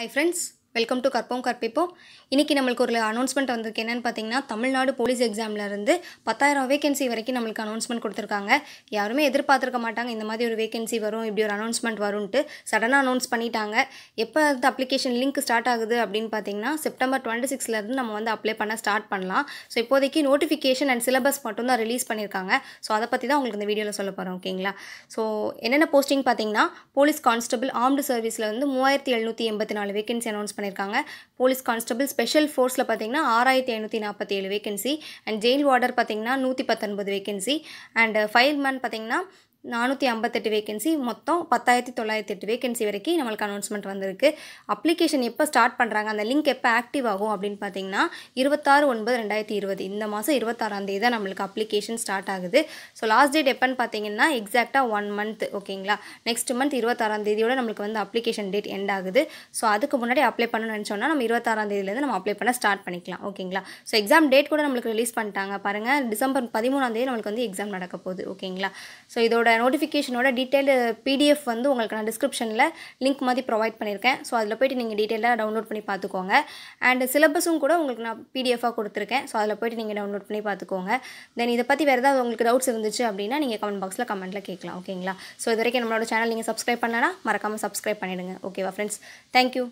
Hi friends, welcome to கற்போம் கற்பிப்போம் இன்றைக்கி நம்மளுக்கு ஒரு அனௌன்ஸ்மெண்ட் வந்திருக்கு என்னென்னு பார்த்தீங்கன்னா தமிழ்நாடு போலீஸ் எக்ஸாம்லேருந்து பத்தாயிரம் வேகன்சி வரைக்கும் நம்மளுக்கு அனௌன்ஸ்மெண்ட் கொடுத்துருக்காங்க யாருமே எதிர்பார்த்துருக்க மாட்டாங்க இந்த மாதிரி ஒரு வேகன்சி வரும் இப்படி ஒரு அனௌன்ஸ்மெண்ட் வரும்ன்ட்டு சடனாக அனௌன்ஸ் பண்ணிட்டாங்க எப்போ வந்து அப்ளிகேஷன் லிங்க் ஸ்டார்ட் ஆகுது அப்படின்னு பார்த்தீங்கன்னா செப்டம்பர் டுவெண்ட்டி சிக்ஸ்லேருந்து நம்ம வந்து அப்ளை பண்ண ஸ்டார்ட் பண்ணலாம் ஸோ இப்போதைக்கு நோட்டிஃபிகேஷன் அண்ட் சிலபஸ் மட்டும் தான் ரிலீஸ் பண்ணியிருக்காங்க ஸோ அதை பற்றி தான் உங்களுக்கு இந்த வீடியோவில் சொல்ல போகிறோம் ஓகேங்களா ஸோ என்னென்ன போஸ்டிங் பார்த்தீங்கன்னா போலீஸ் கான்ஸ்டபிள் ஆர்ம்டு சர்வீஸில் வந்து மூவாயிரத்தி எழுநூற்றி எண்பத்தி நாலு வேகன்சி அனௌன்ஸ் பண்ணி பண்ணியிருக்காங்க போலீஸ் கான்ஸ்டபிள் ஸ்பெஷல் ஃபோர்ஸில் பார்த்தீங்கன்னா ஆறாயிரத்தி ஐநூற்றி நாற்பத்தி ஏழு வேகன்சி அண்ட் ஜெயில் வார்டர் பார்த்தீங்கன்னா நூற்றி பத்தொன்பது வேகன்சி அண்ட் ஃபயர்மேன் பார்த்தீங்கன்னா நானூற்றி ஐம்பத்தெட்டு வேகன்சி மொத்தம் பத்தாயிரத்தி தொள்ளாயிரத்தி எட்டு வேகன்சி வரைக்கும் நம்மளுக்கு அனௌன்ஸ்மெண்ட் வந்திருக்கு அப்ளிகேஷன் எப்போ ஸ்டார்ட் பண்ணுறாங்க அந்த லிங்க் எப்போ ஆக்டிவ் ஆகும் அப்படின்னு பார்த்தீங்கன்னா இருபத்தாறு ஒன்பது ரெண்டாயிரத்தி இருபது இந்த மாதம் இருபத்தாறாம் தேதி தான் நம்மளுக்கு அப்ளிகேஷன் ஸ்டார்ட் ஆகுது ஸோ லாஸ்ட் டேட் எப்போன்னு பார்த்தீங்கன்னா எக்ஸாக்டாக ஒன் மந்த் ஓகேங்களா நெக்ஸ்ட் மந்த் இருபத்தாறாம் தேதியோட நம்மளுக்கு வந்து அப்ளிகேஷன் டேட் எண்ட் ஆகுது ஸோ அதுக்கு முன்னாடி அப்ளை பண்ணணும்னு நினச்சோன்னா நம்ம இருபத்தாறாம் தேதியிலேருந்து நம்ம அப்ளை பண்ண ஸ்டார்ட் பண்ணிக்கலாம் ஓகேங்களா ஸோ எக்ஸாம் டேட் கூட நம்மளுக்கு ரிலீஸ் பண்ணிட்டாங்க பாருங்கள் டிசம்பர் பதிமூணாம் தேதி நம்மளுக்கு வந்து எக்ஸாம் நடக்க போகுது ஓகேங்களா ஸோ இதோட அதோட நோட்டிஃபிகேஷனோட டீட்டெயிலு பிடிஎஃப் வந்து உங்களுக்கு நான் டிஸ்கிரிப்ஷனில் லிங்க் மாதிரி ப்ரொவைட் பண்ணியிருக்கேன் ஸோ அதில் போய்ட்டு நீங்கள் டீட்டெயிலாக டவுன்லோட் பண்ணி பார்த்துக்கோங்க அண்ட் சிலபஸும் கூட உங்களுக்கு நான் பிடிஎஃபாக கொடுத்துருக்கேன் ஸோ அதில் போய்ட்டு நீங்கள் டவுன்லோட் பண்ணி பார்த்துக்கோங்க தென் இதை பற்றி வேறு ஏதாவது உங்களுக்கு டவுட்ஸ் இருந்துச்சு அப்படின்னா நீங்கள் கமெண்ட் பாக்ஸில் கமெண்ட்டில் கேட்கலாம் ஓகேங்களா ஸோ இது வரைக்கும் நம்மளோட சேனல் நீங்கள் சப்ஸ்கிரைப் பண்ணலன்னா மறக்காமல் சப்ஸ்கிரைப் பண்ணிவிடுங்க ஓகேவா ஃப்ரெண்ட்ஸ் தேங்க்யூ